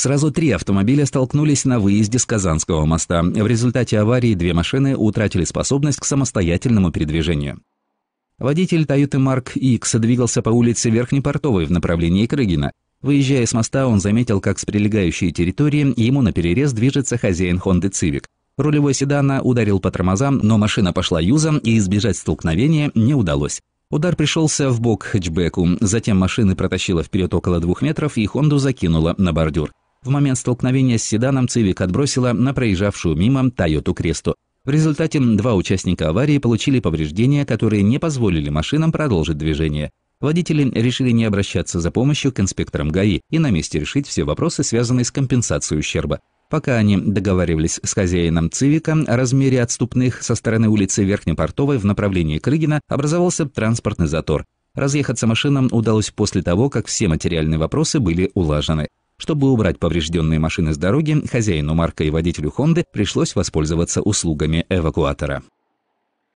Сразу три автомобиля столкнулись на выезде с Казанского моста. В результате аварии две машины утратили способность к самостоятельному передвижению. Водитель Toyota Mark X двигался по улице Верхнепортовой в направлении Крыгина. Выезжая с моста, он заметил, как с прилегающей территории ему на перерез движется хозяин Honda Civic. Рулевой седана ударил по тормозам, но машина пошла юзом, и избежать столкновения не удалось. Удар пришелся в бок хэтчбеку, затем машины протащило вперед около двух метров и Хонду закинуло на бордюр. В момент столкновения с седаном «Цивик» отбросила на проезжавшую мимо «Тойоту Кресту». В результате два участника аварии получили повреждения, которые не позволили машинам продолжить движение. Водители решили не обращаться за помощью к инспекторам ГАИ и на месте решить все вопросы, связанные с компенсацией ущерба. Пока они договаривались с хозяином «Цивика» о размере отступных со стороны улицы Верхнепортовой в направлении Крыгина, образовался транспортный затор. Разъехаться машинам удалось после того, как все материальные вопросы были улажены. Чтобы убрать поврежденные машины с дороги, хозяину Марка и водителю Хонды пришлось воспользоваться услугами эвакуатора.